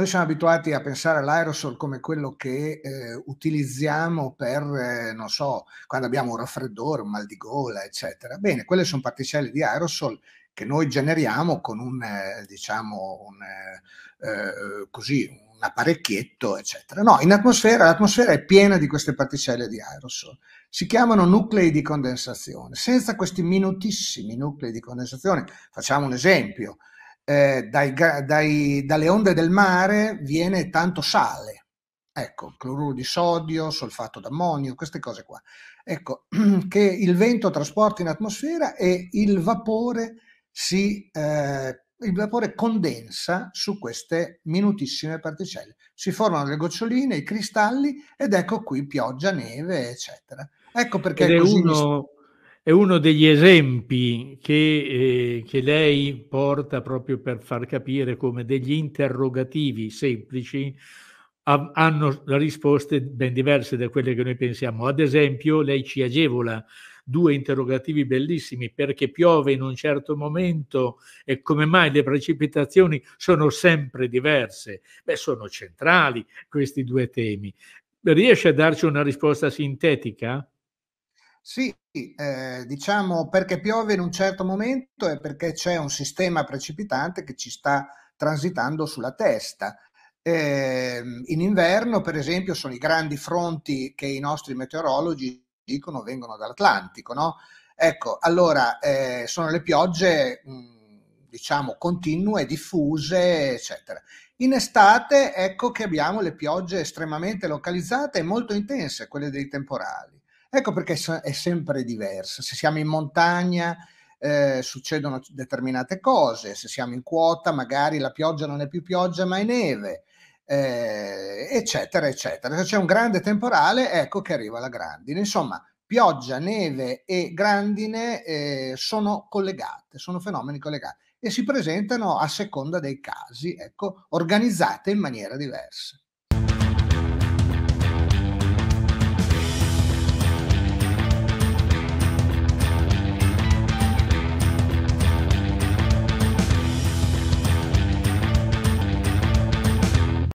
Noi siamo abituati a pensare all'aerosol come quello che eh, utilizziamo per, eh, non so, quando abbiamo un raffreddore, un mal di gola, eccetera. Bene, quelle sono particelle di aerosol che noi generiamo con un, eh, diciamo, un, eh, eh, così, un apparecchietto, eccetera. No, in atmosfera, l'atmosfera è piena di queste particelle di aerosol. Si chiamano nuclei di condensazione. Senza questi minutissimi nuclei di condensazione, facciamo un esempio, eh, dai, dai, dalle onde del mare viene tanto sale. Ecco, cloruro di sodio, solfato d'ammonio, queste cose qua. Ecco, che il vento trasporta in atmosfera e il vapore si eh, il vapore condensa su queste minutissime particelle. Si formano le goccioline, i cristalli ed ecco qui pioggia, neve, eccetera. Ecco perché ed è, uno, è uno degli esempi che, eh, che, lei porta proprio per far capire come degli interrogativi semplici ha, hanno risposte ben diverse da quelle che noi pensiamo. Ad esempio, lei ci agevola due interrogativi bellissimi, perché piove in un certo momento e come mai le precipitazioni sono sempre diverse? Beh, sono centrali questi due temi. Riesce a darci una risposta sintetica? Sì, eh, diciamo perché piove in un certo momento è perché c'è un sistema precipitante che ci sta transitando sulla testa. Eh, in inverno, per esempio, sono i grandi fronti che i nostri meteorologi dicono vengono dall'Atlantico, no? Ecco, allora eh, sono le piogge, mh, mm, diciamo, continue, diffuse, eccetera. In estate ecco che abbiamo le piogge estremamente localizzate e molto intense, quelle dei temporali. Ecco perché è sempre diversa. Se siamo in montagna eh, succedono determinate cose, se siamo in quota magari la pioggia non è più pioggia ma è neve, eh, eccetera, eccetera. Se c'è un grande temporale, ecco che arriva la grandine. Insomma, pioggia, neve e grandine eh, sono collegate, sono fenomeni collegati e si presentano a seconda dei casi, ecco, organizzate in maniera diversa.